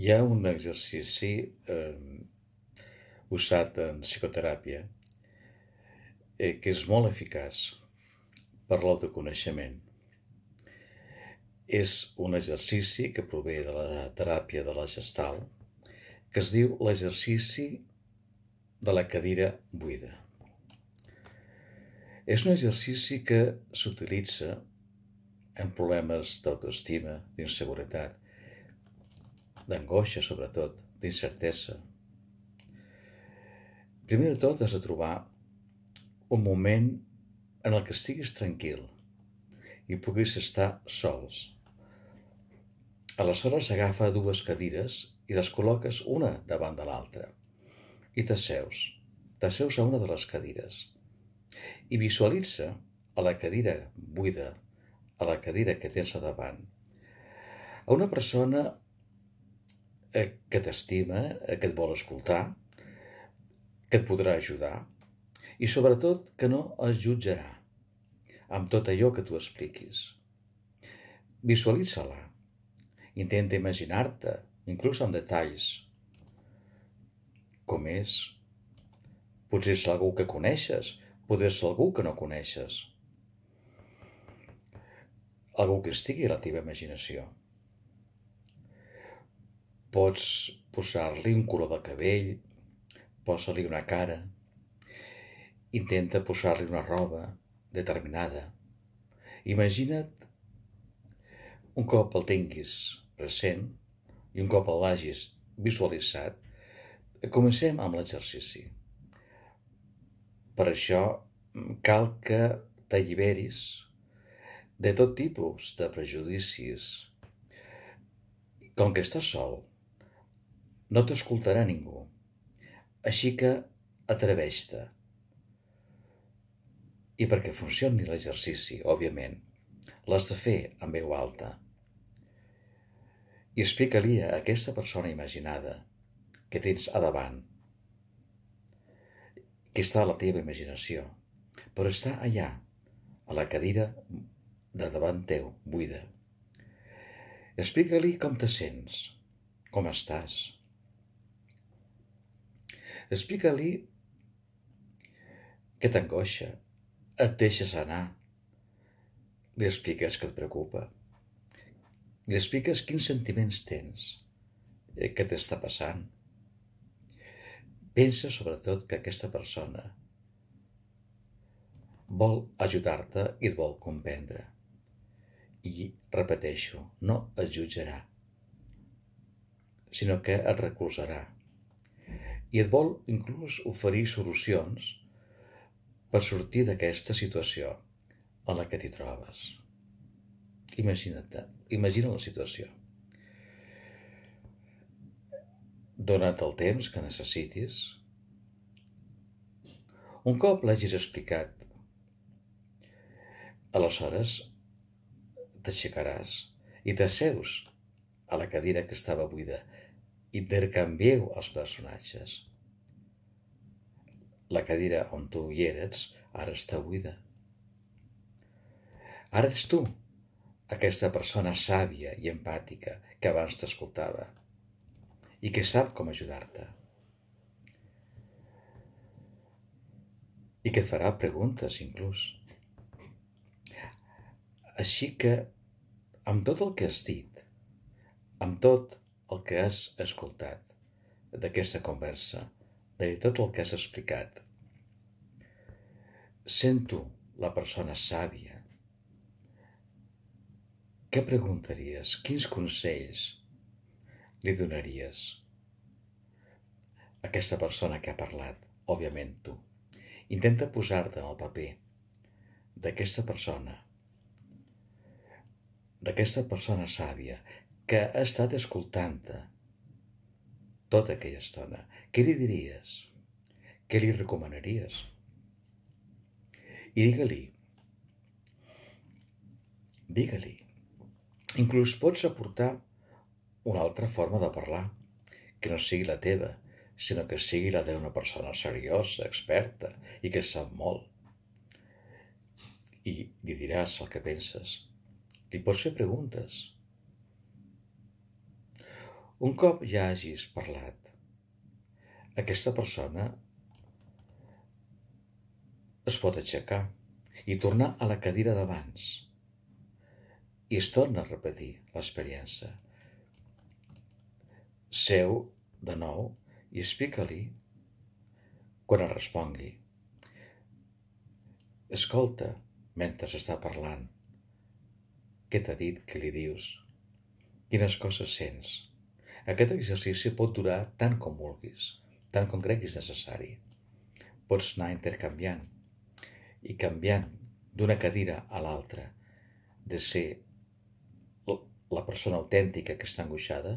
Hi ha un exercici eh, usat en psicoteràpia eh, que és molt eficaç per l'autoconeixement. És un exercici que prové de la teràpia de la gestal que es diu l'exercici de la cadira buida. És un exercici que s'utilitza en problemes d'autoestima, d'inseguretat, d'angoixa sobretot, d'incertesa. Primer de tot has de trobar un moment en el que estiguis tranquil i puguis estar sols. Aleshores agafa dues cadires i les col·loques una davant de l'altra i t'asseus, t'asseus a una de les cadires i visualitza a la cadira buida, a la cadira que tens a davant, a una persona Eh, que t'estima, eh, que et vol escoltar, que et podrà ajudar i sobretot que no es jutjarà amb tot allò que tu expliquis. Visualitza-la. Intenta imaginar-te, inclús amb detalls. Com és? Potser és algú que coneixes, potser és algú que no coneixes. Algú que estigui a la teva imaginació pots posar-li un color de cabell, posa-li una cara, intenta posar-li una roba determinada. Imagina't un cop el tinguis present i un cop l'hagis visualitzat, comencem amb l'exercici. Per això mm, cal que t'alliberis de tot tipus de prejudicis. Com que estàs sol, no t'escoltarà ningú. Així que atreveix-te. I perquè funcioni l'exercici, òbviament, l'has de fer en veu alta. I explica-li a aquesta persona imaginada que tens a davant, que està a la teva imaginació, però està allà, a la cadira de davant teu, buida. Explica-li com te sents, com estàs, Explica-li que t'angoixa, et deixes anar. Li expliques que et preocupa. Li expliques quins sentiments tens, eh, què t'està passant. Pensa sobretot que aquesta persona vol ajudar-te i et vol comprendre. I, repeteixo, no et jutjarà, sinó que et recolzarà, i et vol inclús oferir solucions per sortir d'aquesta situació en la que t'hi trobes. Imagina't, imagina la situació. Dona't el temps que necessitis. Un cop l'hagis explicat, aleshores t'aixecaràs i t'asseus a la cadira que estava buida intercanvieu els personatges. La cadira on tu hi eres ara està buida. Ara ets tu, aquesta persona sàvia i empàtica que abans t'escoltava i que sap com ajudar-te. I que et farà preguntes, inclús. Així que, amb tot el que has dit, amb tot el que has escoltat d'aquesta conversa, de tot el que has explicat. Sento la persona sàvia. Què preguntaries? Quins consells li donaries a aquesta persona que ha parlat? Òbviament tu. Intenta posar-te en el paper d'aquesta persona, d'aquesta persona sàvia que ha estat escoltant-te tota aquella estona. Què li diries? Què li recomanaries? I digue-li, digue-li, inclús pots aportar una altra forma de parlar, que no sigui la teva, sinó que sigui la d'una persona seriosa, experta i que sap molt. I li diràs el que penses. Li pots fer preguntes un cop ja hagis parlat, aquesta persona es pot aixecar i tornar a la cadira d'abans. I es torna a repetir l'experiència. Seu de nou i explica-li quan es respongui. Escolta mentre s'està parlant. Què t'ha dit? Què li dius? Quines coses sents? Aquest exercici pot durar tant com vulguis, tant com creguis necessari. Pots anar intercanviant i canviant d'una cadira a l'altra, de ser la persona autèntica que està angoixada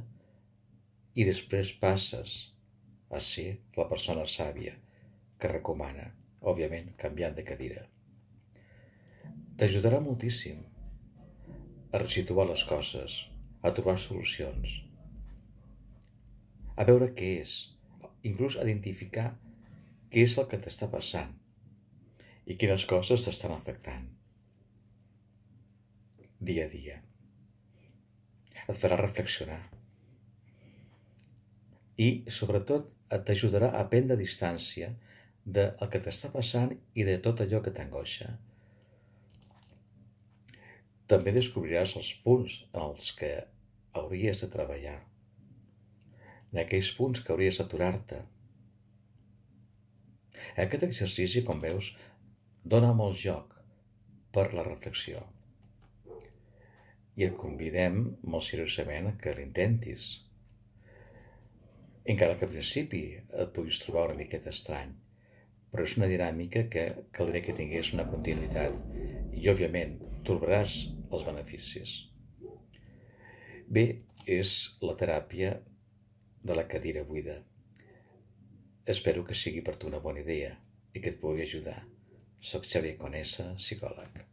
i després passes a ser la persona sàvia que recomana, òbviament canviant de cadira. T'ajudarà moltíssim a resituar les coses, a trobar solucions, a veure què és, inclús a identificar què és el que t'està passant i quines coses t'estan afectant dia a dia. Et farà reflexionar i, sobretot, t'ajudarà a prendre distància del que t'està passant i de tot allò que t'angoixa. També descobriràs els punts en els que hauries de treballar en aquells punts que hauries d'aturar-te. Aquest exercici, com veus, dona molt joc per la reflexió. I et convidem molt seriosament que l'intentis. Encara que al principi et puguis trobar una miqueta estrany, però és una dinàmica que caldria que tingués una continuïtat i, òbviament, trobaràs els beneficis. Bé, és la teràpia de la cadira buida. Espero que sigui per tu una bona idea i que et pugui ajudar. Soc Xavier Conesa, psicòleg.